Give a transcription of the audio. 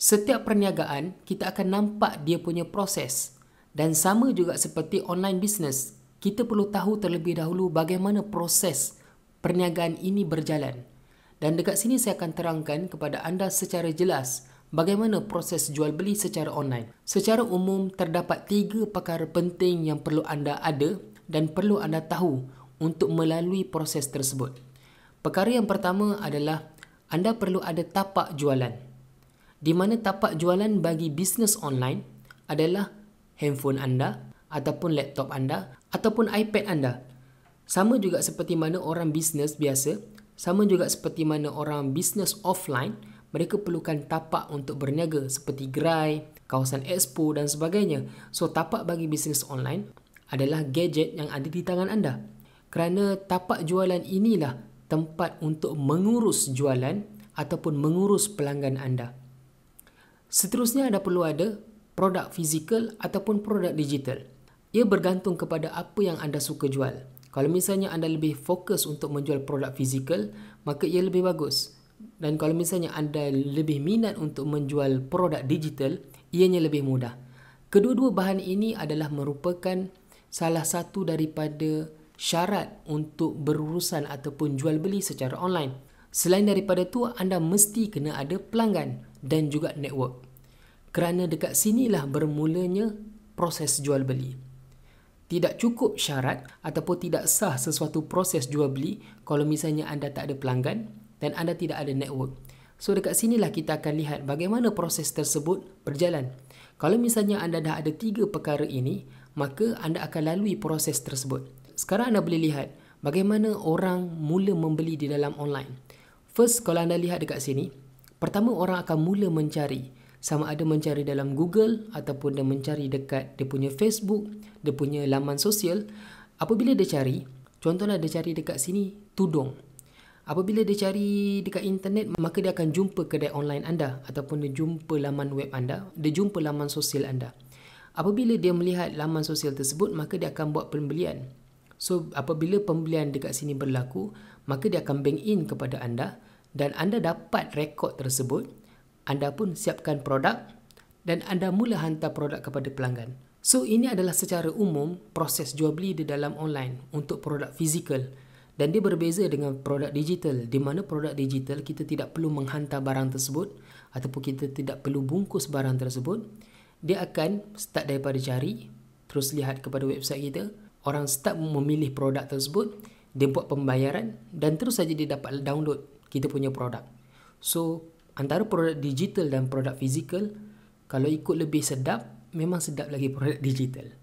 Setiap perniagaan, kita akan nampak dia punya proses. Dan sama juga seperti online business, kita perlu tahu terlebih dahulu bagaimana proses perniagaan ini berjalan. Dan dekat sini saya akan terangkan kepada anda secara jelas bagaimana proses jual beli secara online. Secara umum, terdapat tiga perkara penting yang perlu anda ada dan perlu anda tahu untuk melalui proses tersebut. Perkara yang pertama adalah anda perlu ada tapak jualan di mana tapak jualan bagi bisnes online adalah handphone anda ataupun laptop anda ataupun iPad anda. Sama juga seperti mana orang bisnes biasa, sama juga seperti mana orang bisnes offline, mereka perlukan tapak untuk berniaga seperti gerai, kawasan expo dan sebagainya. So tapak bagi bisnes online adalah gadget yang ada di tangan anda. Kerana tapak jualan inilah tempat untuk mengurus jualan ataupun mengurus pelanggan anda. Seterusnya ada perlu ada produk fizikal ataupun produk digital. Ia bergantung kepada apa yang anda suka jual. Kalau misalnya anda lebih fokus untuk menjual produk fizikal, maka ia lebih bagus. Dan kalau misalnya anda lebih minat untuk menjual produk digital, ianya lebih mudah. Kedua-dua bahan ini adalah merupakan salah satu daripada syarat untuk berurusan ataupun jual beli secara online. Selain daripada itu, anda mesti kena ada pelanggan dan juga network kerana dekat sinilah bermulanya proses jual beli. Tidak cukup syarat ataupun tidak sah sesuatu proses jual beli kalau misalnya anda tak ada pelanggan dan anda tidak ada network. So dekat sinilah kita akan lihat bagaimana proses tersebut berjalan. Kalau misalnya anda dah ada tiga perkara ini, maka anda akan lalui proses tersebut. Sekarang anda boleh lihat bagaimana orang mula membeli di dalam online. First, kalau anda lihat dekat sini, pertama orang akan mula mencari sama ada mencari dalam Google ataupun dia mencari dekat dia punya Facebook, dia punya laman sosial, apabila dia cari, contohlah dia cari dekat sini tudung. Apabila dia cari dekat internet, maka dia akan jumpa kedai online anda ataupun dia jumpa laman web anda, dia jumpa laman sosial anda. Apabila dia melihat laman sosial tersebut, maka dia akan buat pembelian. So, apabila pembelian dekat sini berlaku, maka dia akan bank in kepada anda dan anda dapat rekod tersebut anda pun siapkan produk dan anda mula hantar produk kepada pelanggan. So ini adalah secara umum proses jual beli di dalam online untuk produk fizikal dan dia berbeza dengan produk digital di mana produk digital kita tidak perlu menghantar barang tersebut ataupun kita tidak perlu bungkus barang tersebut. Dia akan start daripada cari, terus lihat kepada website kita, orang start memilih produk tersebut, dia buat pembayaran dan terus saja dia dapat download kita punya produk. So, antara produk digital dan produk fizikal kalau ikut lebih sedap memang sedap lagi produk digital